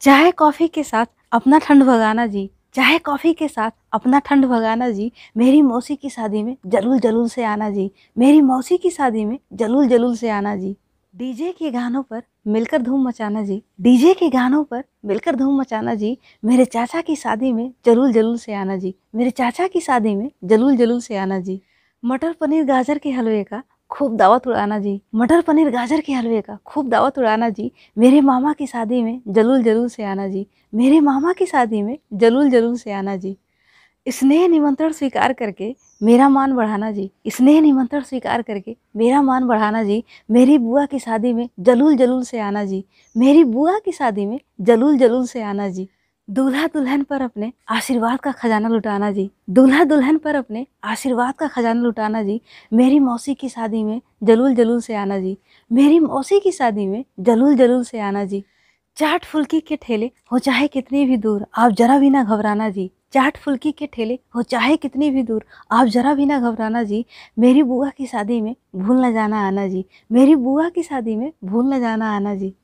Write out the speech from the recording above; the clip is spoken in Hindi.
चाहे कॉफ़ी के साथ अपना ठंड भगाना जी चाहे कॉफ़ी के साथ अपना ठंड भगाना जी मेरी मौसी की शादी में जलूल जलूल से आना जी मेरी मौसी की शादी में जलूल जलूल से आना जी डीजे के गानों पर मिलकर धूम मचाना जी डीजे के गानों पर मिलकर धूम मचाना जी मेरे चाचा की शादी में जलूल जलूल से आना जी मेरे चाचा की शादी में जलूल जलूल से आना जी मटर पनीर गाजर के हलवे का खूब दावत उड़ाना जी मटर पनीर गाजर के हलवे का खूब दावत उड़ाना जी मेरे मामा की शादी में जलूल जलूल से आना जी मेरे मामा की शादी में जलूल जलूल से आना जी स्नेह निमंत्रण स्वीकार करके मेरा मान बढ़ाना जी स्नेह निमंत्रण स्वीकार करके मेरा मान बढ़ाना जी मेरी बुआ की शादी में जलूल जलूल से आना जी मेरी बुआ की शादी में जलूल जलूल से आना जी दूल्हा दुल्हन पर अपने आशीर्वाद का खजाना लुटाना जी दूल्हा दुल्हन पर अपने आशीर्वाद का खजाना लुटाना जी मेरी मौसी की शादी में जलूल जलूल से आना जी मेरी मौसी की शादी में जलूल जलूल से आना जी चाट फुल्की के ठेले हो चाहे कितनी भी दूर आप जरा भी ना घबराना जी चाट फुल्की के ठेले हो चाहे कितनी भी दूर आप जरा भी ना घबराना जी मेरी बुआ की शादी में भूल ना जाना आना जी मेरी बुआ की शादी में भूल ना जाना आना जी